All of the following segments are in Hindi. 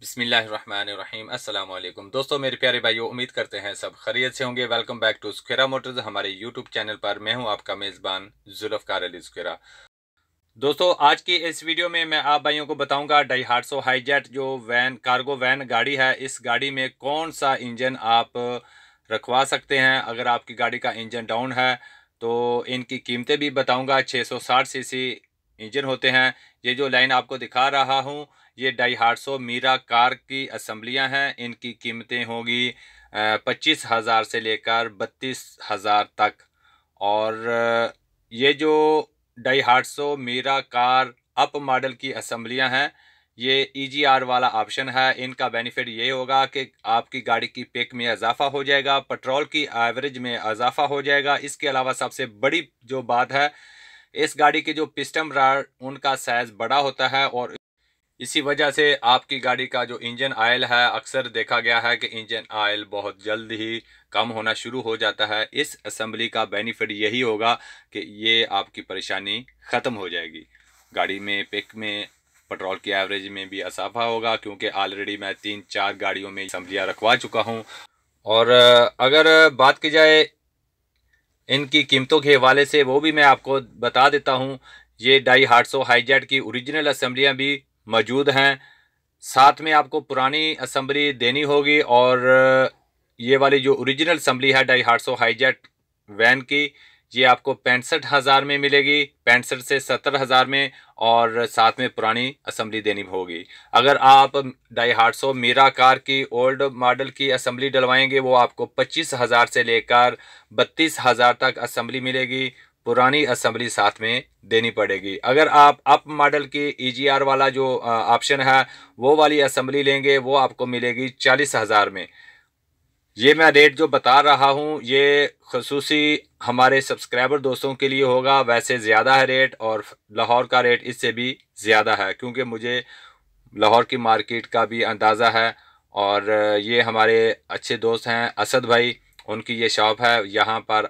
बिसमीम अल्लाम दोस्तों मेरे प्यारे भाइयों उम्मीद करते हैं सब खरीत से होंगे वेलकम बैक टू स्क्रा मोटर्स हमारे यूट्यूब चैनल पर मैं हूं आपका मेज़बान जुल्फ़कार अली स्क्रा दोस्तों आज की इस वीडियो में मैं आप भाइयों को बताऊंगा ढाई हाट सौ हाईजेट जो वैन कार्गो वैन गाड़ी है इस गाड़ी में कौन सा इंजन आप रखवा सकते हैं अगर आपकी गाड़ी का इंजन डाउन है तो इनकी कीमतें भी बताऊंगा 660 सीसी इंजन होते हैं ये जो लाइन आपको दिखा रहा हूँ ये ढाई आठ सौ मीरा कार की असम्बलियाँ हैं इनकी कीमतें होगी पच्चीस हज़ार से लेकर बत्तीस हज़ार तक और ये जो ढाई आठ सौ मीरा कार अप मॉडल की असम्बलियाँ हैं ये ई e वाला ऑप्शन है इनका बेनिफिट ये होगा कि आपकी गाड़ी की पिक में इजाफा हो जाएगा पेट्रोल की एवरेज में इजाफा हो जाएगा इसके अलावा सबसे बड़ी जो बात है इस गाड़ी के जो पिस्टम राड उनका साइज़ बड़ा होता है और इसी वजह से आपकी गाड़ी का जो इंजन आयल है अक्सर देखा गया है कि इंजन आयल बहुत जल्द ही कम होना शुरू हो जाता है इस असम्बली का बेनिफिट यही होगा कि ये आपकी परेशानी ख़त्म हो जाएगी गाड़ी में पिक में पेट्रोल की एवरेज में भी इजाफा होगा क्योंकि ऑलरेडी मैं तीन चार गाड़ियों में असम्बलियाँ रखवा चुका हूँ और अगर बात की जाए इनकी कीमतों के हवाले से वो भी मैं आपको बता देता हूँ ये डाई हार्ट सौ हाईजेट की ओरिजिनल असम्बलियाँ भी मौजूद हैं साथ में आपको पुरानी असम्बली देनी होगी और ये वाली जो ओरिजिनल असम्बली है Daihatsu Hijet van की ये आपको पैंसठ हज़ार में मिलेगी पैंसठ से सत्तर हज़ार में और साथ में पुरानी असम्बली देनी होगी अगर आप डाई हार्ट मीरा कार की ओल्ड मॉडल की असम्बली डलवाएंगे वो आपको पच्चीस हज़ार से लेकर बत्तीस हज़ार तक असम्बली मिलेगी पुरानी असम्बली साथ में देनी पड़ेगी अगर आप अप मॉडल की ई e वाला जो ऑप्शन है वो वाली असम्बली लेंगे वो आपको मिलेगी चालीस हज़ार में ये मैं रेट जो बता रहा हूँ ये खसूस हमारे सब्सक्राइबर दोस्तों के लिए होगा वैसे ज़्यादा है रेट और लाहौर का रेट इससे भी ज़्यादा है क्योंकि मुझे लाहौर की मार्केट का भी अंदाज़ा है और ये हमारे अच्छे दोस्त हैं असद भाई उनकी ये शॉप है यहाँ पर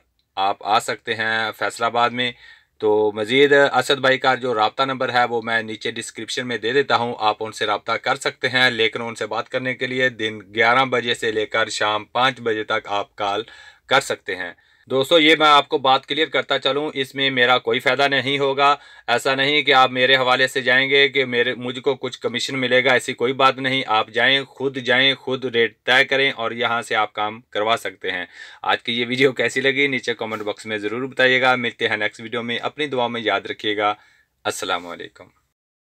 आप आ सकते हैं फैसलाबाद में तो मज़ीद असद भाई का जो रबता नंबर है वो मैं नीचे डिस्क्रिप्शन में दे देता हूँ आप उनसे रबता कर सकते हैं लेकिन उनसे बात करने के लिए दिन ग्यारह बजे से लेकर शाम पाँच बजे तक आप कॉल कर सकते हैं दोस्तों ये मैं आपको बात क्लियर करता चलूँ इसमें मेरा कोई फ़ायदा नहीं होगा ऐसा नहीं कि आप मेरे हवाले से जाएंगे कि मेरे मुझको कुछ कमीशन मिलेगा ऐसी कोई बात नहीं आप जाएं खुद जाएं खुद रेट तय करें और यहाँ से आप काम करवा सकते हैं आज की ये वीडियो कैसी लगी नीचे कमेंट बॉक्स में ज़रूर बताइएगा मिलते हैं नेक्स्ट वीडियो में अपनी दुआ में याद रखिएगा असलकम